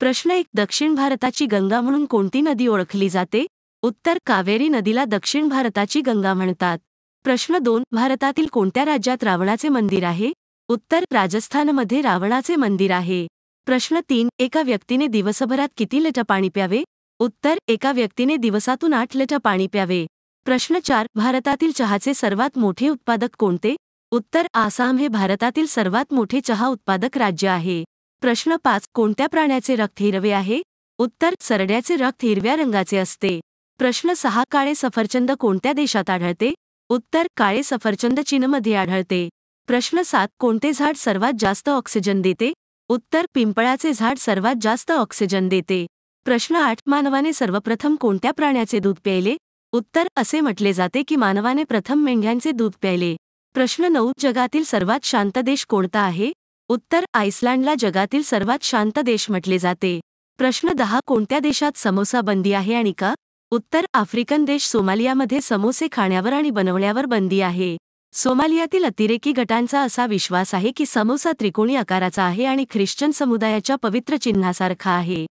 प्रश्न एक दक्षिण भारताची गंगा म्हणून कोणती नदी ओळखली जाते उत्तर कावेरी नदीला दक्षिण भारताची गंगा म्हणतात प्रश्न दोन भारतातील कोणत्या राज्यात रावणाचे मंदिर आहे उत्तर राजस्थानमध्ये रावणाचे मंदिर आहे प्रश्न तीन एका व्यक्तीने दिवसभरात किती लिटर पाणी प्यावे उत्तर एका व्यक्तीने दिवसातून आठ लिटर पाणी प्यावे प्रश्न चार भारतातील चहाचे सर्वात मोठे उत्पादक कोणते उत्तर आसाम हे भारतातील सर्वात मोठे चहा उत्पादक राज्य आहे प्रश्न पाच कोणत्या प्राण्याचे रक्त हिरवे आहे उत्तर सरड्याचे रक्त हिरव्या रंगाचे असते प्रश्न सहा काळे सफरचंद कोणत्या देशात आढळते उत्तर काळे सफरचंद चीनमध्ये आढळते प्रश्न सात कोणते झाड सर्वात जास्त ऑक्सिजन देते उत्तर पिंपळाचे झाड सर्वात जास्त ऑक्सिजन देते प्रश्न आठ मानवाने सर्वप्रथम कोणत्या प्राण्याचे दूध प्यायले उत्तर असे म्हटले जाते की मानवाने प्रथम मेंढ्यांचे दूध प्यायले प्रश्न नऊ जगातील सर्वात शांत देश कोणता आहे उत्तर आइसलँडला जगातील सर्वात शांत देश म्हटले जाते प्रश्न दहा कोणत्या देशात समोसा बंदी आहे आणि का उत्तर आफ्रिकन देश सोमालियामध्ये समोसे खाण्यावर आणि बनवण्यावर बंदी आहे सोमालियातील अतिरेकी गटांचा असा विश्वास आहे की समोसा त्रिकोणी आकाराचा आहे आणि ख्रिश्चन समुदायाच्या पवित्र चिन्हासारखा आहे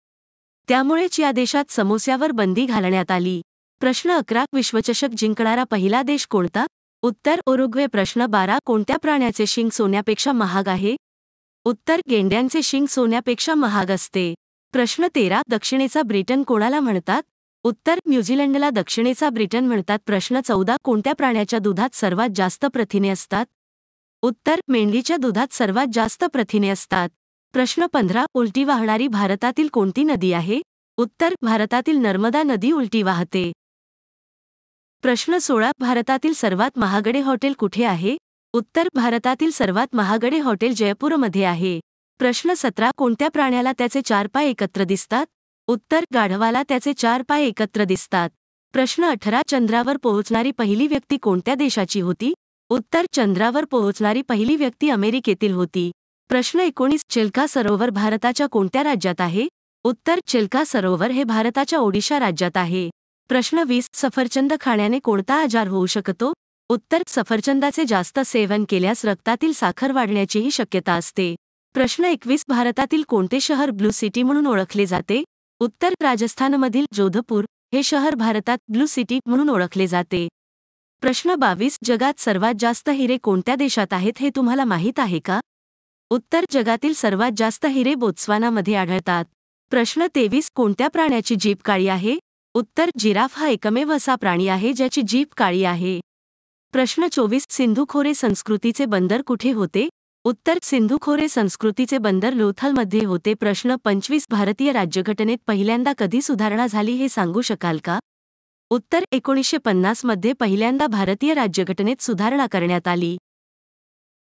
त्यामुळेच या देशात समोस्यावर बंदी घालण्यात आली प्रश्न अकरा विश्वचषक जिंकणारा पहिला देश कोणता उत्तर ओरुग्वे प्रश्न बारा कोणत्या प्राण्याचे शिंग सोन्यापेक्षा महाग आहे उत्तर गेंड्यांचे शिंग सोन्यापेक्षा महाग असते प्रश्न तेरा दक्षिणेचा ब्रिटन कोणाला म्हणतात उत्तर न्यूझीलंडला दक्षिणेचा ब्रिटन म्हणतात प्रश्न चौदा कोणत्या प्राण्याच्या दुधात सर्वात जास्त प्रथिने असतात उत्तर मेंढीच्या दुधात सर्वात जास्त प्रथिने असतात प्रश्न पंधरा उलटी वाहणारी भारतातील कोणती नदी आहे उत्तर भारतातील नर्मदा नदी उलटी वाहते प्रश्न सोळा भारतातील सर्वात महागडे हॉटेल कुठे आहे उत्तर भारतातील सर्वात महागडे हॉटेल जयपूरमध्ये आहे प्रश्न सतरा कोणत्या प्राण्याला त्याचे चार पाय एकत्र दिसतात उत्तर गाढवाला त्याचे चार पाय एकत्र दिसतात प्रश्न अठरा चंद्रावर पोहोचणारी पहिली व्यक्ती कोणत्या देशाची होती उत्तर चंद्रावर पोहोचणारी पहिली व्यक्ती अमेरिकेतील होती प्रश्न एकोणीस चिल्का सरोवर भारताच्या कोणत्या राज्यात आहे उत्तर चिल्का सरोवर हे भारताच्या ओडिशा राज्यात आहे प्रश्न वीस सफरचंद खाण्याने कोणता आजार होऊ शकतो उत्तर सफरचंदाचे जास्त सेवन केल्यास रक्तातील साखर वाढण्याचीही शक्यता असते प्रश्न एकवीस भारतातील कोणते शहर ब्लू सिटी म्हणून ओळखले जाते उत्तर राजस्थानमधील जोधपूर हे शहर भारतात ब्लू सिटी म्हणून ओळखले जाते प्रश्न बावीस जगात सर्वात जास्त हिरे कोणत्या देशात आहेत हे तुम्हाला माहीत आहे का उत्तर जगातील सर्वात जास्त हिरे बोत्स्वानामध्ये आढळतात प्रश्न तेवीस कोणत्या प्राण्याची जीप काळी आहे उत्तर जिराफ हा एकमेव असा प्राणी आहे ज्याची जीप काळी आहे प्रश्न चोवीस सिंधुखोरे संस्कृतीचे बंदर कुठे होते उत्तर सिंधुखोरे संस्कृतीचे बंदर लोथलमध्ये होते प्रश्न पंचवीस भारतीय राज्यघटनेत पहिल्यांदा कधी सुधारणा झाली हे सांगू शकाल का उत्तर एकोणीसशे पन्नासमध्ये पहिल्यांदा भारतीय राज्यघटनेत सुधारणा करण्यात आली